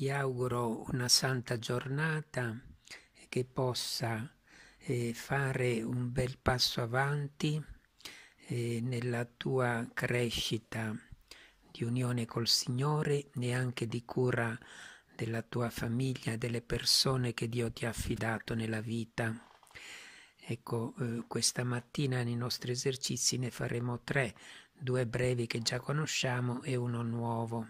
ti auguro una santa giornata che possa eh, fare un bel passo avanti eh, nella tua crescita di unione col Signore e anche di cura della tua famiglia, delle persone che Dio ti ha affidato nella vita. Ecco, eh, questa mattina nei nostri esercizi ne faremo tre, due brevi che già conosciamo e uno nuovo.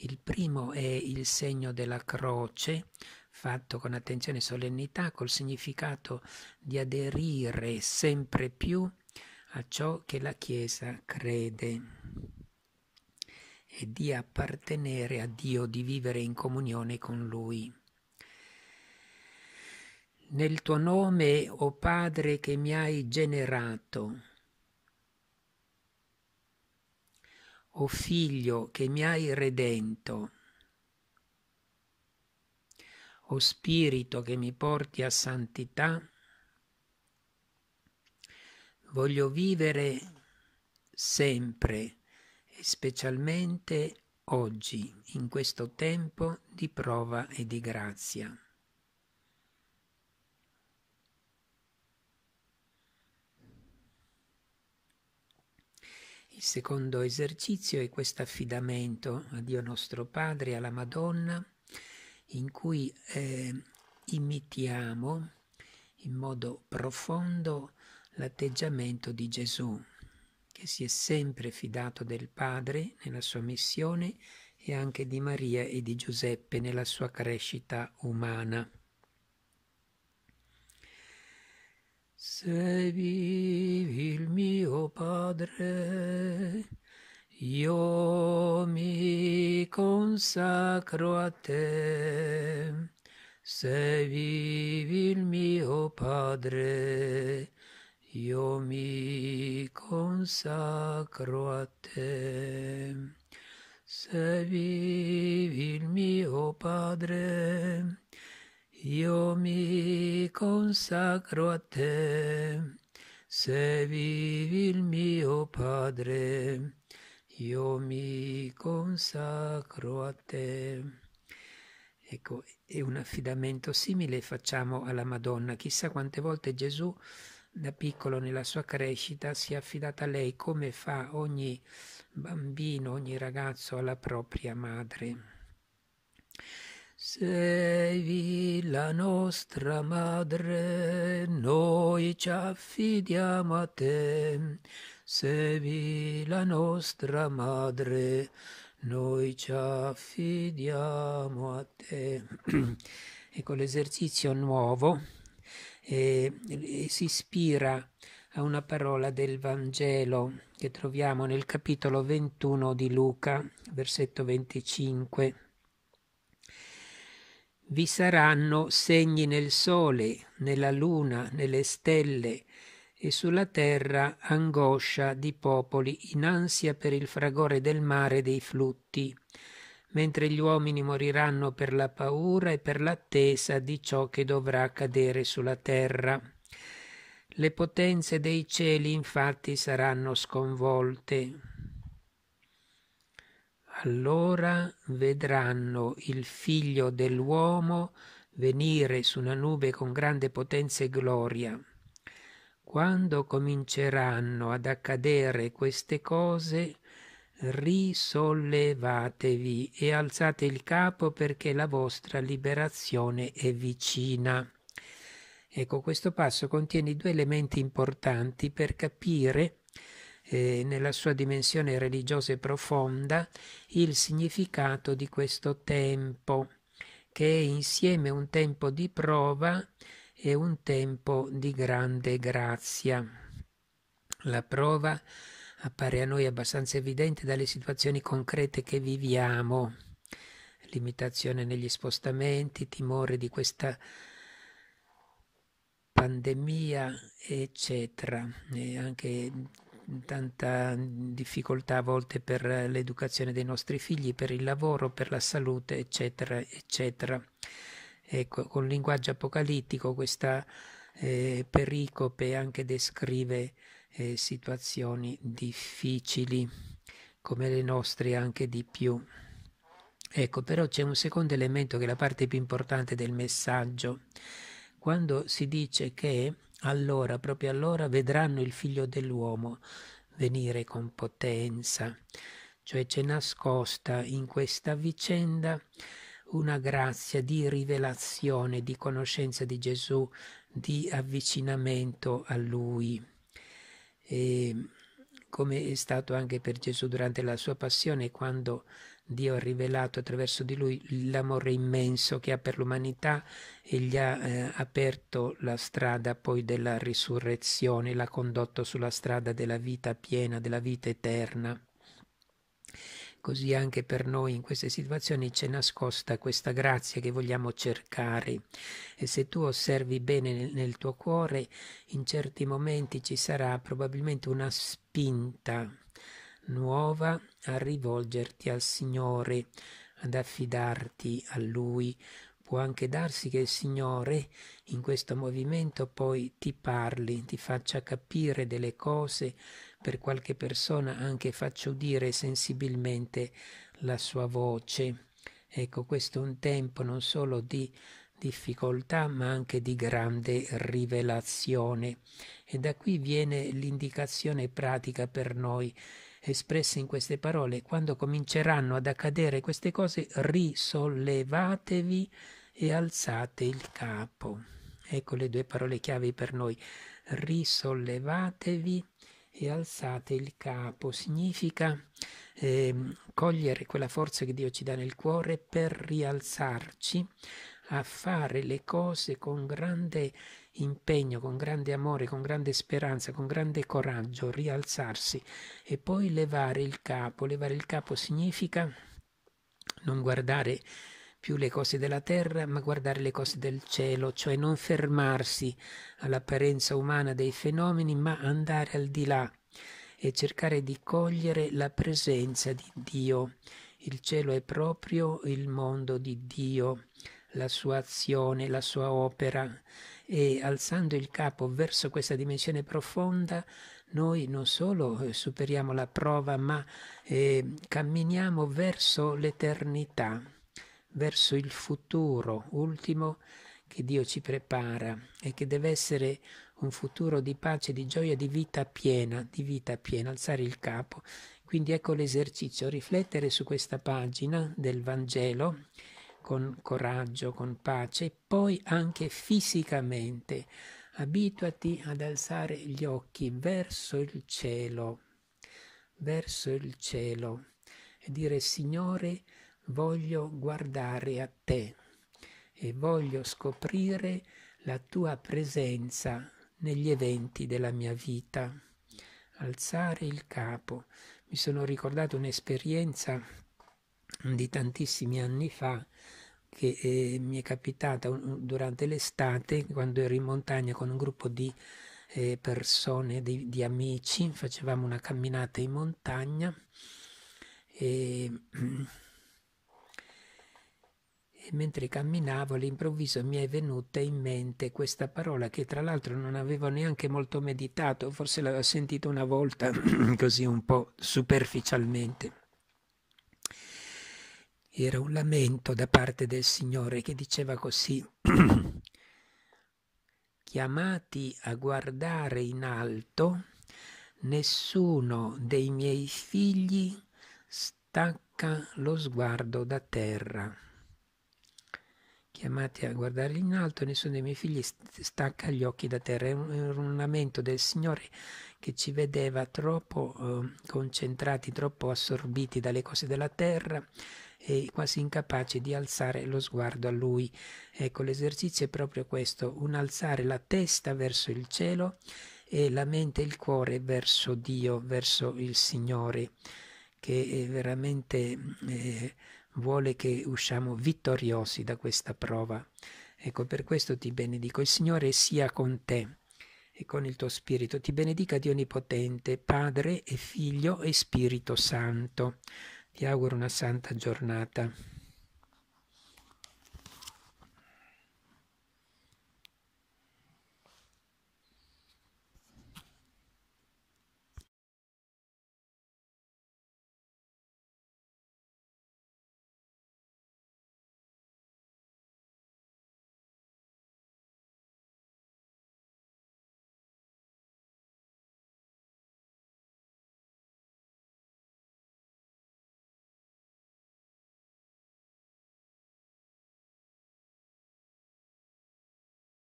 Il primo è il segno della croce, fatto con attenzione e solennità, col significato di aderire sempre più a ciò che la Chiesa crede e di appartenere a Dio, di vivere in comunione con Lui. Nel tuo nome, o oh Padre che mi hai generato, o figlio che mi hai redento, o spirito che mi porti a santità, voglio vivere sempre e specialmente oggi, in questo tempo di prova e di grazia. Il secondo esercizio è questo affidamento a Dio nostro Padre, alla Madonna, in cui eh, imitiamo in modo profondo l'atteggiamento di Gesù, che si è sempre fidato del Padre nella sua missione e anche di Maria e di Giuseppe nella sua crescita umana. Se vivi il mio Padre, io mi consacro a te. Se vivi il mio Padre, io mi consacro a te. Se vivi il mio Padre, io mi consacro a te, se vivi il mio Padre, io mi consacro a te. Ecco, e un affidamento simile facciamo alla Madonna. Chissà quante volte Gesù, da piccolo nella sua crescita, si è affidata a lei come fa ogni bambino, ogni ragazzo alla propria madre. Sei la nostra madre, noi ci affidiamo a te. Sei la nostra madre, noi ci affidiamo a te. ecco l'esercizio nuovo eh, eh, si ispira a una parola del Vangelo che troviamo nel capitolo 21 di Luca, versetto 25 vi saranno segni nel sole, nella luna, nelle stelle e sulla terra angoscia di popoli in ansia per il fragore del mare e dei flutti, mentre gli uomini moriranno per la paura e per l'attesa di ciò che dovrà accadere sulla terra. Le potenze dei cieli infatti saranno sconvolte, allora vedranno il figlio dell'uomo venire su una nube con grande potenza e gloria. Quando cominceranno ad accadere queste cose, risollevatevi e alzate il capo perché la vostra liberazione è vicina. Ecco, questo passo contiene due elementi importanti per capire eh, nella sua dimensione religiosa e profonda il significato di questo tempo, che è insieme un tempo di prova e un tempo di grande grazia. La prova appare a noi abbastanza evidente dalle situazioni concrete che viviamo, limitazione negli spostamenti, timore di questa pandemia, eccetera, e anche tanta difficoltà a volte per l'educazione dei nostri figli, per il lavoro, per la salute, eccetera, eccetera. Ecco, con linguaggio apocalittico questa eh, pericope anche descrive eh, situazioni difficili, come le nostre anche di più. Ecco, però c'è un secondo elemento che è la parte più importante del messaggio. Quando si dice che allora, proprio allora, vedranno il figlio dell'uomo venire con potenza. Cioè c'è nascosta in questa vicenda una grazia di rivelazione, di conoscenza di Gesù, di avvicinamento a Lui. E come è stato anche per Gesù durante la sua passione, quando Dio ha rivelato attraverso di lui l'amore immenso che ha per l'umanità e gli ha eh, aperto la strada poi della risurrezione, l'ha condotto sulla strada della vita piena, della vita eterna. Così anche per noi in queste situazioni c'è nascosta questa grazia che vogliamo cercare e se tu osservi bene nel, nel tuo cuore, in certi momenti ci sarà probabilmente una spinta nuova a rivolgerti al Signore, ad affidarti a Lui. Può anche darsi che il Signore in questo movimento poi ti parli, ti faccia capire delle cose, per qualche persona anche faccia udire sensibilmente la sua voce. Ecco, questo è un tempo non solo di difficoltà ma anche di grande rivelazione e da qui viene l'indicazione pratica per noi espresse in queste parole, quando cominceranno ad accadere queste cose, risollevatevi e alzate il capo. Ecco le due parole chiave per noi. Risollevatevi e alzate il capo. Significa eh, cogliere quella forza che Dio ci dà nel cuore per rialzarci a fare le cose con grande impegno, con grande amore, con grande speranza, con grande coraggio, rialzarsi e poi levare il capo. Levare il capo significa non guardare più le cose della terra, ma guardare le cose del cielo, cioè non fermarsi all'apparenza umana dei fenomeni, ma andare al di là e cercare di cogliere la presenza di Dio. Il cielo è proprio il mondo di Dio la sua azione, la sua opera e alzando il capo verso questa dimensione profonda noi non solo eh, superiamo la prova ma eh, camminiamo verso l'eternità, verso il futuro ultimo che Dio ci prepara e che deve essere un futuro di pace, di gioia, di vita piena, di vita piena, alzare il capo. Quindi ecco l'esercizio, riflettere su questa pagina del Vangelo con coraggio, con pace e poi anche fisicamente. Abituati ad alzare gli occhi verso il cielo, verso il cielo e dire Signore, voglio guardare a te e voglio scoprire la tua presenza negli eventi della mia vita. Alzare il capo. Mi sono ricordato un'esperienza di tantissimi anni fa che eh, mi è capitata durante l'estate quando ero in montagna con un gruppo di eh, persone, di, di, amici, facevamo una camminata in montagna e, e mentre camminavo all'improvviso mi è venuta in mente questa parola che tra l'altro non avevo neanche molto meditato, forse l'avevo sentita una volta così un po' superficialmente era un lamento da parte del Signore che diceva così, chiamati a guardare in alto, nessuno dei miei figli stacca lo sguardo da terra. Chiamati a guardare in alto, nessuno dei miei figli stacca gli occhi da terra. Era un lamento del Signore che ci vedeva troppo eh, concentrati, troppo assorbiti dalle cose della terra e quasi incapace di alzare lo sguardo a lui. Ecco, l'esercizio è proprio questo, un alzare la testa verso il cielo e la mente e il cuore verso Dio, verso il Signore, che eh, veramente mm, eh, vuole che usciamo vittoriosi da questa prova. Ecco, per questo ti benedico. Il Signore sia con te e con il tuo spirito. Ti benedica Dio Onnipotente, Padre e Figlio e Spirito Santo. Vi auguro una santa giornata.